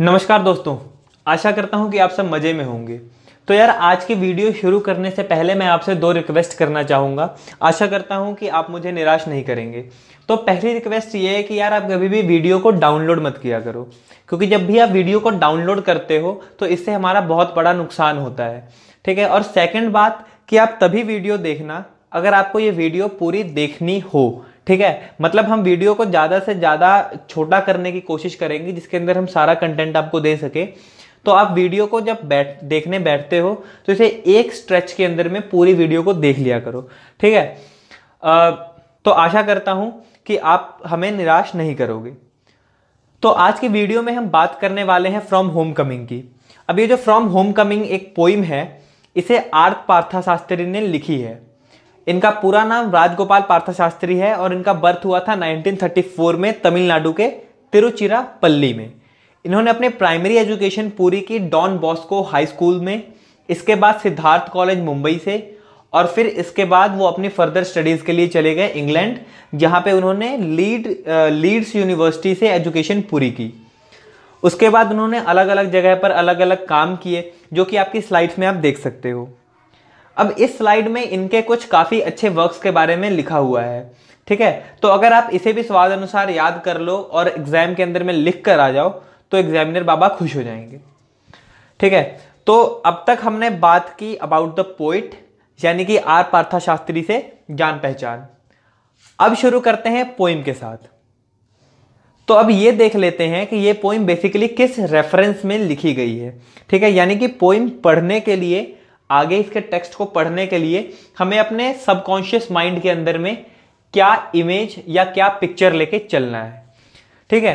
नमस्कार दोस्तों आशा करता हूँ कि आप सब मज़े में होंगे तो यार आज की वीडियो शुरू करने से पहले मैं आपसे दो रिक्वेस्ट करना चाहूँगा आशा करता हूँ कि आप मुझे निराश नहीं करेंगे तो पहली रिक्वेस्ट ये है कि यार आप कभी भी वीडियो को डाउनलोड मत किया करो क्योंकि जब भी आप वीडियो को डाउनलोड करते हो तो इससे हमारा बहुत बड़ा नुकसान होता है ठीक है और सेकेंड बात कि आप तभी वीडियो देखना अगर आपको ये वीडियो पूरी देखनी हो ठीक है मतलब हम वीडियो को ज़्यादा से ज़्यादा छोटा करने की कोशिश करेंगे जिसके अंदर हम सारा कंटेंट आपको दे सके तो आप वीडियो को जब बैठ देखने बैठते हो तो इसे एक स्ट्रेच के अंदर में पूरी वीडियो को देख लिया करो ठीक है आ, तो आशा करता हूं कि आप हमें निराश नहीं करोगे तो आज की वीडियो में हम बात करने वाले हैं फ्रॉम होम कमिंग की अब ये जो फ्रॉम होम कमिंग एक पोइम है इसे आर्थ पार्था शास्त्री ने लिखी है इनका पूरा नाम राजगोपाल पार्थशास्त्री है और इनका बर्थ हुआ था 1934 में तमिलनाडु के तिरुचिरापल्ली में इन्होंने अपने प्राइमरी एजुकेशन पूरी की डॉन बॉस्को हाई स्कूल में इसके बाद सिद्धार्थ कॉलेज मुंबई से और फिर इसके बाद वो अपनी फर्दर स्टडीज़ के लिए चले गए इंग्लैंड जहाँ पे उन्होंने लीड लीड्स यूनिवर्सिटी से एजुकेशन पूरी की उसके बाद उन्होंने अलग अलग जगह पर अलग अलग काम किए जो कि आपकी स्लाइड्स में आप देख सकते हो अब इस स्लाइड में इनके कुछ काफ़ी अच्छे वर्क्स के बारे में लिखा हुआ है ठीक है तो अगर आप इसे भी स्वाद अनुसार याद कर लो और एग्जाम के अंदर में लिख कर आ जाओ तो एग्जामिनर बाबा खुश हो जाएंगे ठीक है तो अब तक हमने बात की अबाउट द पोइट यानी कि आर पार्था शास्त्री से जान पहचान अब शुरू करते हैं पोइम के साथ तो अब ये देख लेते हैं कि ये पोइम बेसिकली किस रेफरेंस में लिखी गई है ठीक है यानी कि पोइम पढ़ने के लिए आगे इसके टेक्स्ट को पढ़ने के लिए हमें अपने सबकॉन्शियस माइंड के अंदर में क्या इमेज या क्या पिक्चर लेके चलना है ठीक है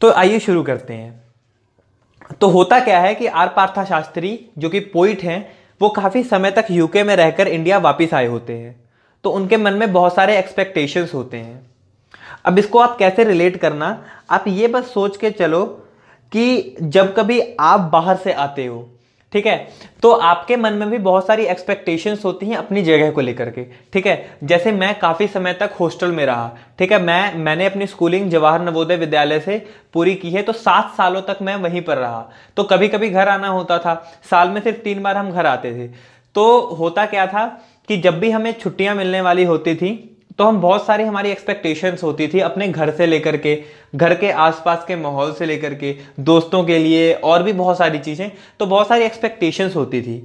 तो आइए शुरू करते हैं तो होता क्या है कि आर पार्था शास्त्री जो कि पोइट हैं वो काफ़ी समय तक यूके में रहकर इंडिया वापस आए होते हैं तो उनके मन में बहुत सारे एक्सपेक्टेशंस होते हैं अब इसको आप कैसे रिलेट करना आप ये बस सोच के चलो कि जब कभी आप बाहर से आते हो ठीक है तो आपके मन में भी बहुत सारी एक्सपेक्टेशंस होती हैं अपनी जगह को लेकर के ठीक है जैसे मैं काफ़ी समय तक हॉस्टल में रहा ठीक है मैं मैंने अपनी स्कूलिंग जवाहर नवोदय विद्यालय से पूरी की है तो सात सालों तक मैं वहीं पर रहा तो कभी कभी घर आना होता था साल में सिर्फ तीन बार हम घर आते थे तो होता क्या था कि जब भी हमें छुट्टियां मिलने वाली होती थी तो हम बहुत सारी हमारी एक्सपेक्टेशंस होती थी अपने घर से लेकर के घर के आसपास के माहौल से लेकर के दोस्तों के लिए और भी बहुत सारी चीज़ें तो बहुत सारी एक्सपेक्टेशंस होती थी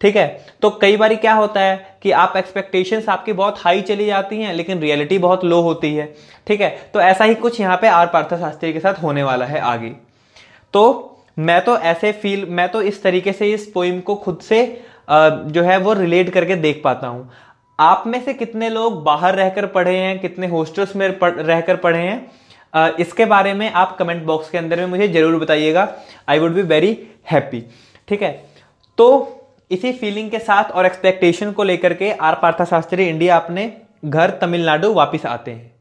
ठीक है तो कई बार क्या होता है कि आप एक्सपेक्टेशंस आपकी बहुत हाई चली जाती हैं लेकिन रियलिटी बहुत लो होती है ठीक है तो ऐसा ही कुछ यहाँ पे आर पार्थ शास्त्री के साथ होने वाला है आगे तो मैं तो ऐसे फील मैं तो इस तरीके से इस पोइम को खुद से जो है वो रिलेट करके देख पाता हूँ आप में से कितने लोग बाहर रहकर पढ़े हैं कितने हॉस्टल्स में रहकर पढ़े हैं इसके बारे में आप कमेंट बॉक्स के अंदर में मुझे ज़रूर बताइएगा I would be very happy ठीक है तो इसी फीलिंग के साथ और एक्सपेक्टेशन को लेकर के आर पार्था शास्त्री इंडिया अपने घर तमिलनाडु वापस आते हैं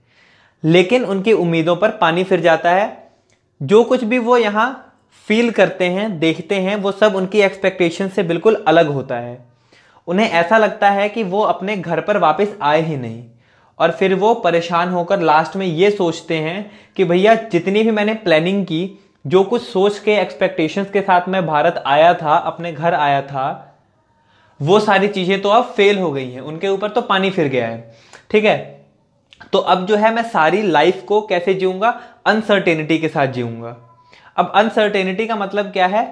लेकिन उनकी उम्मीदों पर पानी फिर जाता है जो कुछ भी वो यहाँ फील करते हैं देखते हैं वो सब उनकी एक्सपेक्टेशन से बिल्कुल अलग होता है उन्हें ऐसा लगता है कि वो अपने घर पर वापस आए ही नहीं और फिर वो परेशान होकर लास्ट में ये सोचते हैं कि भैया जितनी भी मैंने प्लानिंग की जो कुछ सोच के एक्सपेक्टेशंस के साथ मैं भारत आया था अपने घर आया था वो सारी चीज़ें तो अब फेल हो गई हैं उनके ऊपर तो पानी फिर गया है ठीक है तो अब जो है मैं सारी लाइफ को कैसे जीऊंगा अनसर्टेनिटी के साथ जीऊंगा अब अनसर्टेनिटी का मतलब क्या है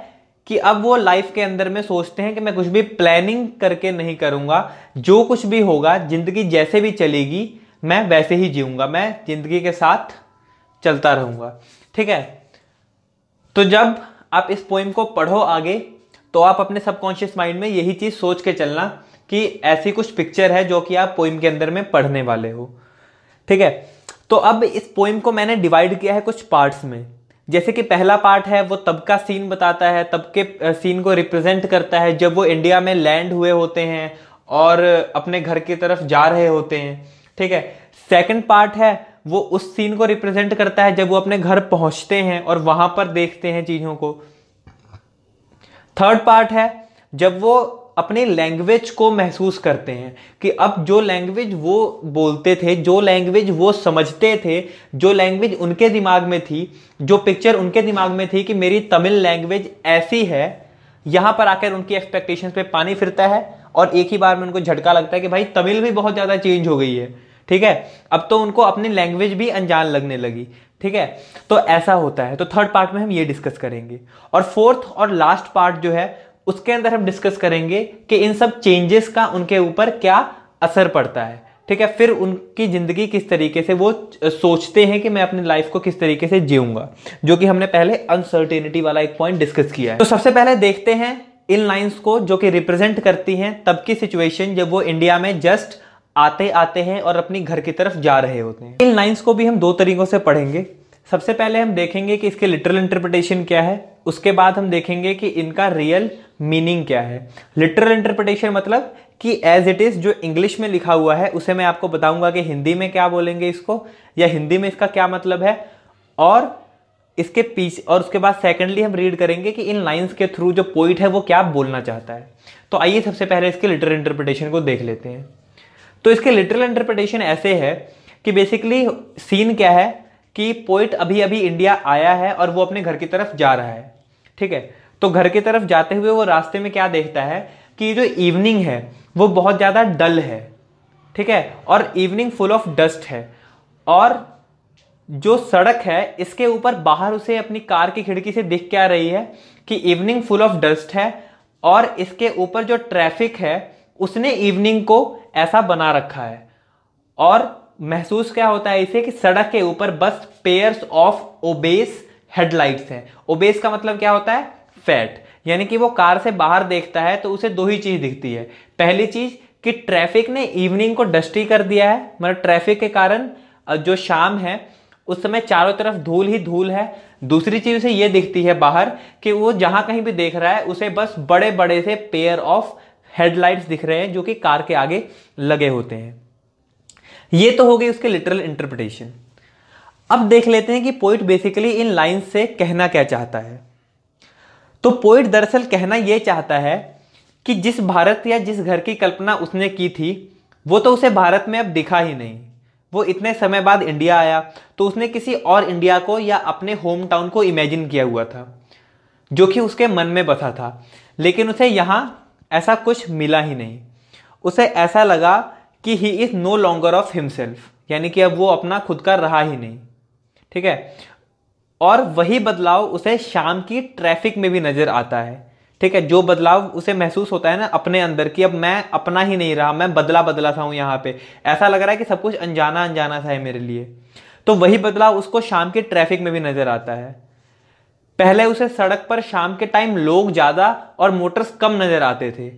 कि अब वो लाइफ के अंदर में सोचते हैं कि मैं कुछ भी प्लानिंग करके नहीं करूंगा जो कुछ भी होगा ज़िंदगी जैसे भी चलेगी मैं वैसे ही जीऊंगा मैं ज़िंदगी के साथ चलता रहूंगा ठीक है तो जब आप इस पोइम को पढ़ो आगे तो आप अपने सबकॉन्शियस माइंड में यही चीज़ सोच के चलना कि ऐसी कुछ पिक्चर है जो कि आप पोइम के अंदर में पढ़ने वाले हो ठीक है तो अब इस पोइम को मैंने डिवाइड किया है कुछ पार्ट्स में जैसे कि पहला पार्ट है वो तब का सीन बताता है तब के सीन को रिप्रेजेंट करता है जब वो इंडिया में लैंड हुए होते हैं और अपने घर की तरफ जा रहे होते हैं ठीक है सेकंड पार्ट है वो उस सीन को रिप्रेजेंट करता है जब वो अपने घर पहुंचते हैं और वहां पर देखते हैं चीज़ों को थर्ड पार्ट है जब वो अपने लैंग्वेज को महसूस करते हैं कि अब जो लैंग्वेज वो बोलते थे जो लैंग्वेज वो समझते थे जो लैंग्वेज उनके दिमाग में थी जो पिक्चर उनके दिमाग में थी कि मेरी तमिल लैंग्वेज ऐसी है यहाँ पर आकर उनकी एक्सपेक्टेशन पे पानी फिरता है और एक ही बार में उनको झटका लगता है कि भाई तमिल भी बहुत ज़्यादा चेंज हो गई है ठीक है अब तो उनको अपनी लैंग्वेज भी अनजान लगने लगी ठीक है तो ऐसा होता है तो थर्ड पार्ट में हम ये डिस्कस करेंगे और फोर्थ और लास्ट पार्ट जो है उसके अंदर हम डिस्कस करेंगे कि इन सब चेंजेस का उनके ऊपर क्या असर पड़ता है ठीक है फिर उनकी ज़िंदगी किस तरीके से वो सोचते हैं कि मैं अपनी लाइफ को किस तरीके से जीऊंगा जो कि हमने पहले अनसर्टेनिटी वाला एक पॉइंट डिस्कस किया है तो सबसे पहले देखते हैं इन लाइंस को जो कि रिप्रेजेंट करती हैं तब की सिचुएशन जब वो इंडिया में जस्ट आते आते हैं और अपनी घर की तरफ जा रहे होते हैं इन लाइंस को भी हम दो तरीकों से पढ़ेंगे सबसे पहले हम देखेंगे कि इसके लिटरल इंटरप्रिटेशन क्या है उसके बाद हम देखेंगे कि इनका रियल मीनिंग क्या है लिटरल इंटरप्रिटेशन मतलब कि एज इट इज़ जो इंग्लिश में लिखा हुआ है उसे मैं आपको बताऊंगा कि हिंदी में क्या बोलेंगे इसको या हिंदी में इसका क्या मतलब है और इसके पीछे और उसके बाद सेकेंडली हम रीड करेंगे कि इन लाइंस के थ्रू जो पोइट है वो क्या बोलना चाहता है तो आइए सबसे पहले इसके लिटरल इंटरप्रिटेशन को देख लेते हैं तो इसके लिटरल इंटरप्रिटेशन ऐसे है कि बेसिकली सीन क्या है कि पोइट अभी अभी इंडिया आया है और वो अपने घर की तरफ जा रहा है ठीक है तो घर की तरफ जाते हुए वो रास्ते में क्या देखता है कि जो इवनिंग है वो बहुत ज़्यादा डल है ठीक है और इवनिंग फुल ऑफ डस्ट है और जो सड़क है इसके ऊपर बाहर उसे अपनी कार की खिड़की से दिख क्या रही है कि इवनिंग फुल ऑफ डस्ट है और इसके ऊपर जो ट्रैफिक है उसने इवनिंग को ऐसा बना रखा है और महसूस क्या होता है इसे कि सड़क के ऊपर बस पेयर्स ऑफ ओबेस हेडलाइट्स हैं ओबेस का मतलब क्या होता है फैट यानी कि वो कार से बाहर देखता है तो उसे दो ही चीज़ दिखती है पहली चीज़ कि ट्रैफिक ने इवनिंग को डस्टी कर दिया है मतलब ट्रैफिक के कारण जो शाम है उस समय चारों तरफ धूल ही धूल है दूसरी चीज उसे ये दिखती है बाहर कि वो जहां कहीं भी देख रहा है उसे बस बड़े बड़े से पेयर ऑफ हेडलाइट्स दिख रहे हैं जो कि कार के आगे लगे होते हैं ये तो हो गई उसके लिटरल इंटरप्रिटेशन अब देख लेते हैं कि पोइट बेसिकली इन लाइन्स से कहना क्या चाहता है तो पोइट दरअसल कहना यह चाहता है कि जिस भारत या जिस घर की कल्पना उसने की थी वो तो उसे भारत में अब दिखा ही नहीं वो इतने समय बाद इंडिया आया तो उसने किसी और इंडिया को या अपने होम टाउन को इमेजिन किया हुआ था जो कि उसके मन में बसा था लेकिन उसे यहाँ ऐसा कुछ मिला ही नहीं उसे ऐसा लगा कि he is no longer of himself यानी कि अब वो अपना खुद का रहा ही नहीं ठीक है और वही बदलाव उसे शाम की ट्रैफिक में भी नज़र आता है ठीक है जो बदलाव उसे महसूस होता है ना अपने अंदर कि अब मैं अपना ही नहीं रहा मैं बदला बदला सा हूं यहां पे ऐसा लग रहा है कि सब कुछ अनजाना अनजाना सा है मेरे लिए तो वही बदलाव उसको शाम की ट्रैफिक में भी नज़र आता है पहले उसे सड़क पर शाम के टाइम लोग ज़्यादा और मोटर्स कम नज़र आते थे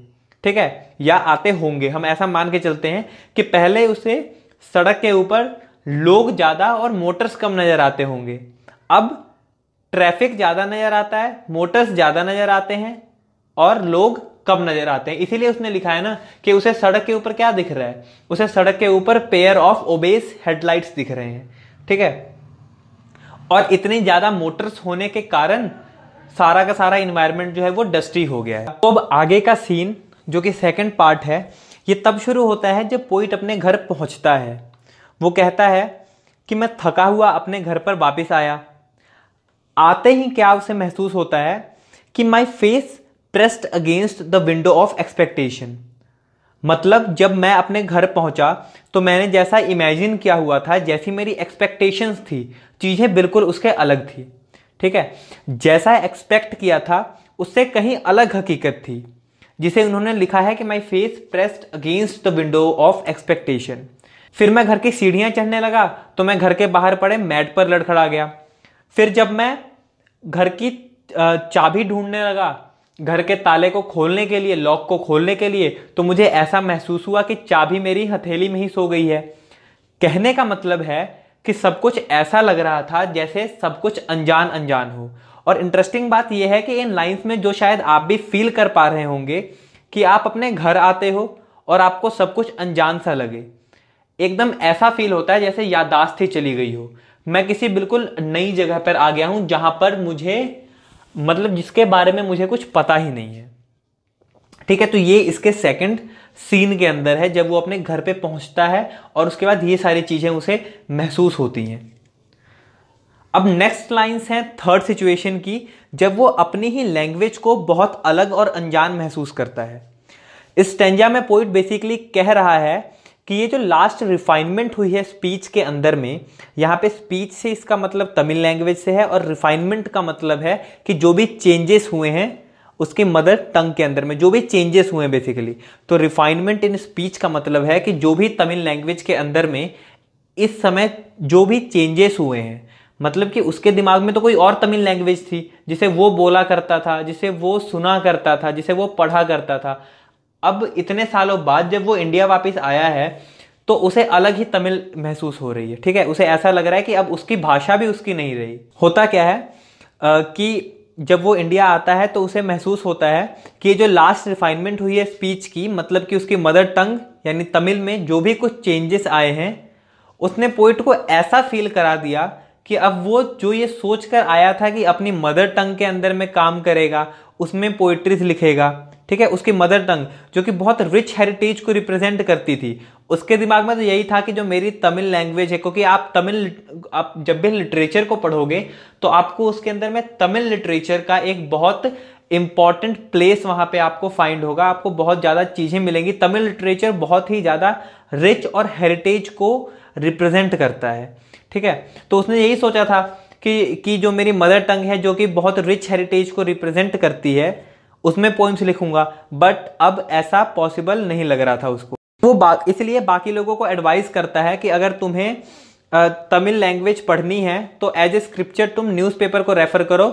ठीक है या आते होंगे हम ऐसा मान के चलते हैं कि पहले उसे सड़क के ऊपर लोग ज़्यादा और मोटर्स कम नज़र आते होंगे अब ट्रैफिक ज़्यादा नज़र आता है मोटर्स ज़्यादा नज़र आते हैं और लोग कम नज़र आते हैं इसीलिए उसने लिखा है ना कि उसे सड़क के ऊपर क्या दिख रहा है उसे सड़क के ऊपर पेयर ऑफ ओबेस हेडलाइट्स दिख रहे हैं ठीक है और इतनी ज़्यादा मोटर्स होने के कारण सारा का सारा इन्वायरमेंट जो है वो डस्टी हो गया है तो अब आगे का सीन जो कि सेकंड पार्ट है ये तब शुरू होता है जब पोइट अपने घर पहुंचता है वो कहता है कि मैं थका हुआ अपने घर पर वापस आया आते ही क्या उसे महसूस होता है कि my face pressed against the window of expectation मतलब जब मैं अपने घर पहुंचा तो मैंने जैसा इमेजिन किया हुआ था जैसी मेरी एक्सपेक्टेशंस थी चीज़ें बिल्कुल उसके अलग थी ठीक है जैसा एक्सपेक्ट किया था उससे कहीं अलग हकीकत थी जिसे उन्होंने लिखा है कि my face pressed against the window of expectation फिर मैं घर की सीढ़ियाँ चढ़ने लगा तो मैं घर के बाहर पड़े मैट पर लड़खड़ा गया फिर जब मैं घर की चाबी ढूंढने लगा घर के ताले को खोलने के लिए लॉक को खोलने के लिए तो मुझे ऐसा महसूस हुआ कि चाबी मेरी हथेली में ही सो गई है कहने का मतलब है कि सब कुछ ऐसा लग रहा था जैसे सब कुछ अनजान अनजान हो और इंटरेस्टिंग बात यह है कि इन लाइंस में जो शायद आप भी फील कर पा रहे होंगे कि आप अपने घर आते हो और आपको सब कुछ अनजान सा लगे एकदम ऐसा फील होता है जैसे यादाश्त ही चली गई हो मैं किसी बिल्कुल नई जगह पर आ गया हूं जहां पर मुझे मतलब जिसके बारे में मुझे कुछ पता ही नहीं है ठीक है तो ये इसके सेकंड सीन के अंदर है जब वो अपने घर पे पहुंचता है और उसके बाद ये सारी चीज़ें उसे महसूस होती हैं अब नेक्स्ट लाइंस हैं थर्ड सिचुएशन की जब वो अपनी ही लैंग्वेज को बहुत अलग और अनजान महसूस करता है इस स्टेंजा में पोइट बेसिकली कह रहा है कि ये जो लास्ट रिफाइनमेंट हुई है स्पीच के अंदर में यहाँ पे स्पीच से इसका मतलब तमिल लैंग्वेज से है और रिफाइनमेंट का मतलब है कि जो भी चेंजेस हुए हैं उसके मदर टंग के अंदर में जो भी चेंजेस हुए हैं बेसिकली तो रिफाइनमेंट इन स्पीच का मतलब है कि जो भी तमिल लैंग्वेज के अंदर में इस समय जो भी चेंजेस हुए हैं मतलब कि उसके दिमाग में तो कोई और तमिल लैंग्वेज थी जिसे वो बोला करता था जिसे वो सुना करता था जिसे वो पढ़ा करता था अब इतने सालों बाद जब वो इंडिया वापस आया है तो उसे अलग ही तमिल महसूस हो रही है ठीक है उसे ऐसा लग रहा है कि अब उसकी भाषा भी उसकी नहीं रही होता क्या है आ, कि जब वो इंडिया आता है तो उसे महसूस होता है कि जो लास्ट रिफाइनमेंट हुई है स्पीच की मतलब कि उसकी मदर टंग यानी तमिल में जो भी कुछ चेंजेस आए हैं उसने पोइट को ऐसा फील करा दिया कि अब वो जो ये सोच कर आया था कि अपनी मदर टंग के अंदर में काम करेगा उसमें पोइट्रीज लिखेगा ठीक है उसकी मदर टंग जो कि बहुत रिच हेरिटेज को रिप्रेजेंट करती थी उसके दिमाग में तो यही था कि जो मेरी तमिल लैंग्वेज है क्योंकि आप तमिल आप जब भी लिटरेचर को पढ़ोगे तो आपको उसके अंदर में तमिल लिटरेचर का एक बहुत इंपॉर्टेंट प्लेस वहां पे आपको फाइंड होगा आपको बहुत ज़्यादा चीज़ें मिलेंगी तमिल लिटरेचर बहुत ही ज़्यादा रिच और हेरिटेज को रिप्रेजेंट करता है ठीक है तो उसने यही सोचा था कि कि जो मेरी मदर टंग है जो कि बहुत रिच हेरिटेज को रिप्रेजेंट करती है उसमें पोइम्स लिखूंगा बट अब ऐसा पॉसिबल नहीं लग रहा था उसको वो बा, इसलिए बाकी लोगों को एडवाइस करता है कि अगर तुम्हें तमिल लैंग्वेज पढ़नी है तो एज ए स्क्रिप्चर तुम न्यूज़पेपर को रेफर करो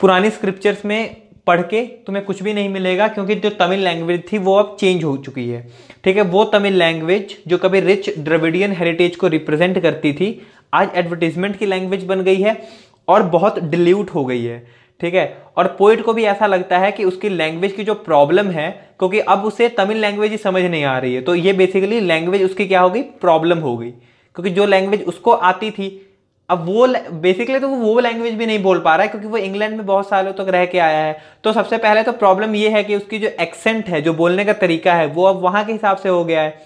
पुरानी स्क्रिप्चर्स में पढ़ के तुम्हें कुछ भी नहीं मिलेगा क्योंकि जो तमिल लैंग्वेज थी वो अब चेंज हो चुकी है ठीक है वो तमिल लैंग्वेज जो कभी रिच द्रविडियन हेरिटेज को रिप्रेजेंट करती थी आज एडवर्टीजमेंट की लैंग्वेज बन गई है और बहुत डिल्यूट हो गई है ठीक है और पोइट को भी ऐसा लगता है कि उसकी लैंग्वेज की जो प्रॉब्लम है क्योंकि अब उसे तमिल लैंग्वेज ही समझ नहीं आ रही है तो ये बेसिकली लैंग्वेज उसकी क्या होगी प्रॉब्लम हो गई क्योंकि जो लैंग्वेज उसको आती थी अब वो बेसिकली तो वो लैंग्वेज भी नहीं बोल पा रहा है क्योंकि वो इंग्लैंड में बहुत सालों तक तो रह के आया है तो सबसे पहले तो प्रॉब्लम ये है कि उसकी जो एक्सेंट है जो बोलने का तरीका है वो अब वहाँ के हिसाब से हो गया है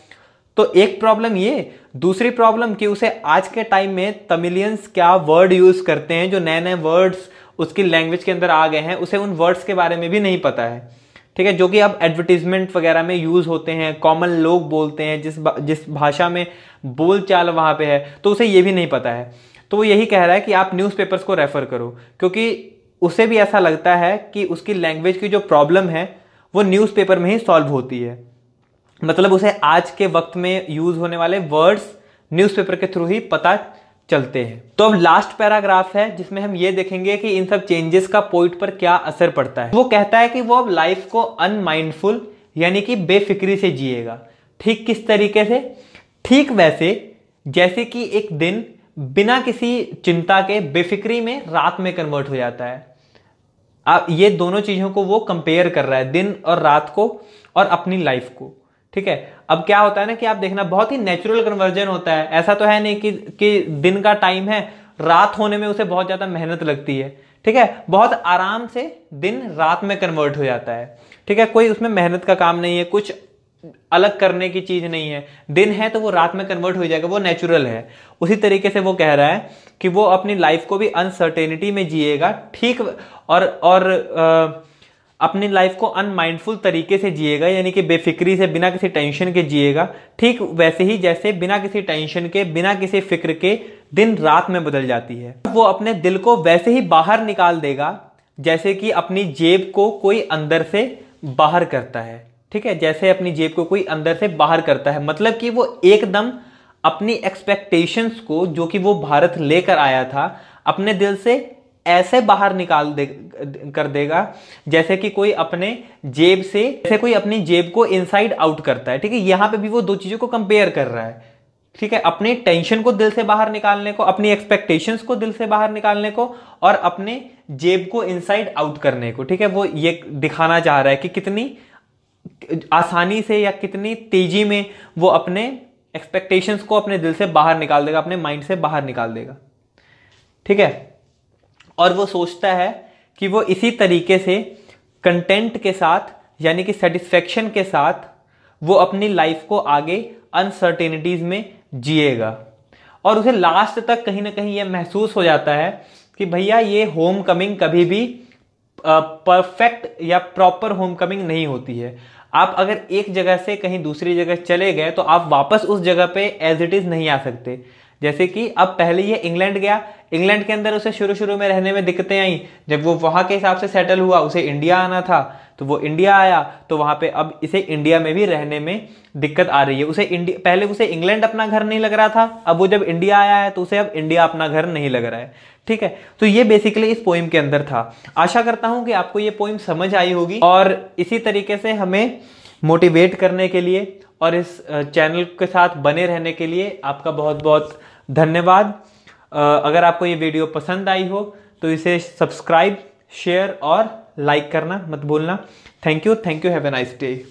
तो एक प्रॉब्लम ये दूसरी प्रॉब्लम कि उसे आज के टाइम में तमिलियंस क्या वर्ड यूज करते हैं जो नए नए वर्ड्स उसकी लैंग्वेज के अंदर आ गए हैं उसे उन वर्ड्स के बारे में भी नहीं पता है ठीक है जो कि अब एडवर्टीजमेंट वगैरह में यूज होते हैं कॉमन लोग बोलते हैं जिस बा, जिस भाषा में बोलचाल वहां पे है तो उसे ये भी नहीं पता है तो वो यही कह रहा है कि आप न्यूज़पेपर्स को रेफ़र करो क्योंकि उसे भी ऐसा लगता है कि उसकी लैंग्वेज की जो प्रॉब्लम है वो न्यूज़पेपर में ही सॉल्व होती है मतलब उसे आज के वक्त में यूज होने वाले वर्ड्स न्यूज़पेपर के थ्रू ही पता चलते हैं तो अब लास्ट पैराग्राफ है जिसमें हम ये देखेंगे कि इन सब चेंजेस का पॉइंट पर क्या असर पड़ता है वो कहता है कि वो अब लाइफ को अनमाइंडफुल यानी कि बेफिक्री से जिएगा ठीक किस तरीके से ठीक वैसे जैसे कि एक दिन बिना किसी चिंता के बेफिक्री में रात में कन्वर्ट हो जाता है आप ये दोनों चीज़ों को वो कंपेयर कर रहा है दिन और रात को और अपनी लाइफ को ठीक है अब क्या होता है ना कि आप देखना बहुत ही नेचुरल कन्वर्जन होता है ऐसा तो है नहीं कि कि दिन का टाइम है रात होने में उसे बहुत ज़्यादा मेहनत लगती है ठीक है बहुत आराम से दिन रात में कन्वर्ट हो जाता है ठीक है कोई उसमें मेहनत का काम नहीं है कुछ अलग करने की चीज़ नहीं है दिन है तो वो रात में कन्वर्ट हो जाएगा वो नेचुरल है उसी तरीके से वो कह रहा है कि वो अपनी लाइफ को भी अनसर्टेनिटी में जिएगा ठीक और और आ, अपनी लाइफ को अनमाइंडफुल तरीके से जिएगा यानी कि बेफिक्री से बिना किसी टेंशन के जिएगा ठीक वैसे ही जैसे बिना किसी टेंशन के बिना किसी फिक्र के दिन रात में बदल जाती है वो अपने दिल को वैसे ही बाहर निकाल देगा जैसे कि अपनी जेब को कोई अंदर से बाहर करता है ठीक है जैसे अपनी जेब को कोई अंदर से बाहर करता है मतलब कि वो एकदम अपनी एक्सपेक्टेशंस को जो कि वो भारत लेकर आया था अपने दिल से ऐसे बाहर निकाल दे कर देगा जैसे कि कोई अपने जेब से जैसे कोई अपनी जेब को इनसाइड आउट करता है ठीक है यहां पे भी वो दो चीज़ों को कंपेयर कर रहा है ठीक है अपने टेंशन को दिल से बाहर निकालने को अपनी एक्सपेक्टेशंस को दिल से बाहर निकालने को और अपने जेब को इनसाइड आउट करने को ठीक है वो ये दिखाना चाह रहा है कि कितनी आसानी से या कितनी तेजी में वो अपने एक्सपेक्टेशंस को अपने दिल से बाहर निकाल देगा अपने माइंड से बाहर निकाल देगा ठीक है और वो सोचता है कि वो इसी तरीके से कंटेंट के साथ यानी कि सेटिस्फेक्शन के साथ वो अपनी लाइफ को आगे अनसर्टेनिटीज़ में जिएगा और उसे लास्ट तक कहीं ना कहीं ये महसूस हो जाता है कि भैया ये होम कमिंग कभी भी परफेक्ट या प्रॉपर होम कमिंग नहीं होती है आप अगर एक जगह से कहीं दूसरी जगह चले गए तो आप वापस उस जगह पे एज इट इज़ नहीं आ सकते जैसे कि अब पहले ये इंग्लैंड गया इंग्लैंड के अंदर उसे शुरू शुरू में रहने में दिक्कतें आई जब वो वहां के हिसाब से सेटल हुआ उसे इंडिया आना था तो वो इंडिया आया तो वहां पे अब इसे इंडिया में भी रहने में दिक्कत आ रही है उसे इंडिया पहले उसे इंग्लैंड अपना घर नहीं लग रहा था अब वो जब इंडिया आया है तो उसे अब इंडिया अपना घर नहीं लग रहा है ठीक है तो ये बेसिकली इस पोइम के अंदर था आशा करता हूं कि आपको ये पोइम समझ आई होगी और इसी तरीके से हमें मोटिवेट करने के लिए और इस चैनल के साथ बने रहने के लिए आपका बहुत बहुत धन्यवाद अगर आपको ये वीडियो पसंद आई हो तो इसे सब्सक्राइब शेयर और लाइक करना मत भूलना thank you thank you have a nice day